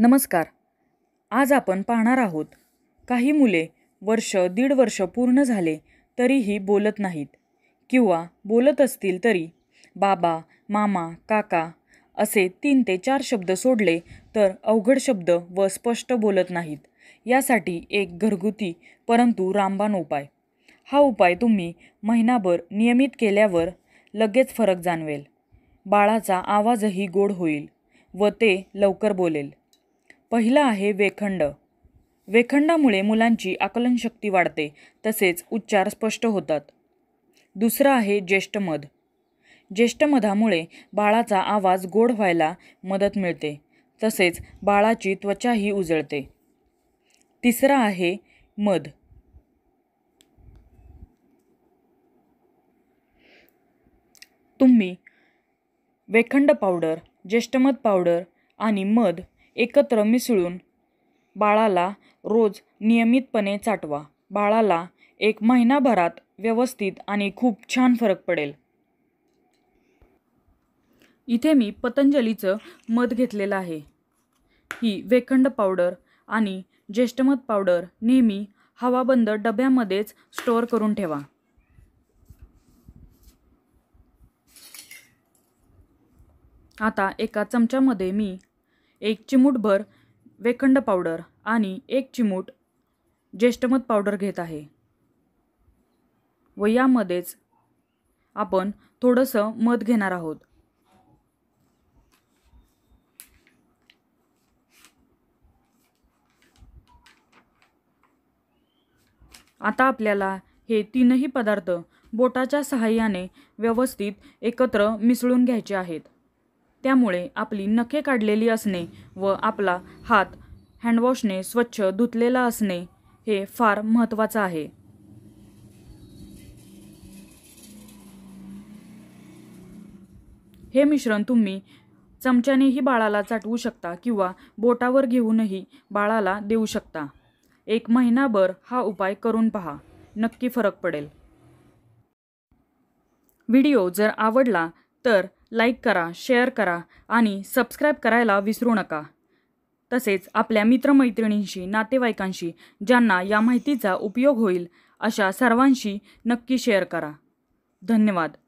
नमस्कार आज आपण पाहणार आहोत काही मुले वर्ष दीड वर्ष पूर्ण झाले तरीही बोलत नाहीत किंवा बोलत असतील तरी बाबा मामा काका असे तीन ते चार शब्द सोडले तर अवघड शब्द व स्पष्ट बोलत नाहीत यासाठी एक घरगुती परंतु रामबाण उपाय हा उपाय तुम्ही महिनाभर नियमित केल्यावर लगेच फरक जाणवेल बाळाचा आवाजही गोड होईल व ते लवकर बोलेल पहिलं आहे वेखंड वेखंडामुळे मुलांची आकलनशक्ती वाढते तसेच उच्चार स्पष्ट होतात दुसरं आहे ज्येष्ठमध ज्येष्ठमधामुळे बाळाचा आवाज गोड व्हायला मदत मिळते तसेच बाळाची त्वचाही उजळते तिसरा आहे मध तुम्ही वेखंड पावडर ज्येष्ठमध पावडर आणि मध एकत्र मिसळून बाळाला रोज नियमितपणे चाटवा बाळाला एक महिनाभरात व्यवस्थित आणि खूप छान फरक पडेल इथे मी पतंजलीचं मध घेतलेलं आहे ही वेखंड पावडर आणि ज्येष्ठमध पावडर नेहमी हवाबंद डब्यामध्येच स्टोअर करून ठेवा आता एका चमच्यामध्ये मी एक चिमूटभर वेखंड पावडर आणि एक चिमूट ज्येष्ठमध पावडर घेत आहे व यामध्येच आपण थोडंसं मध घेणार आहोत आता आपल्याला हे तीनही पदार्थ बोटाच्या सहाय्याने व्यवस्थित एकत्र मिसळून घ्यायचे आहेत त्यामुळे आपली नखे काढलेली असणे व आपला हात हँडवॉशने स्वच्छ धुतलेला असणे हे फार महत्त्वाचं आहे हे मिश्रण तुम्ही चमच्यानेही बाळाला चाटवू शकता किंवा बोटावर घेऊनही बाळाला देऊ शकता एक महिनाभर हा उपाय करून पहा नक्की फरक पडेल व्हिडिओ जर आवडला तर लाईक करा शेअर करा आणि सबस्क्राईब करायला विसरू नका तसेच आपल्या मित्रमैत्रिणींशी नातेवाईकांशी ज्यांना या माहितीचा उपयोग होईल अशा सर्वांशी नक्की शेअर करा धन्यवाद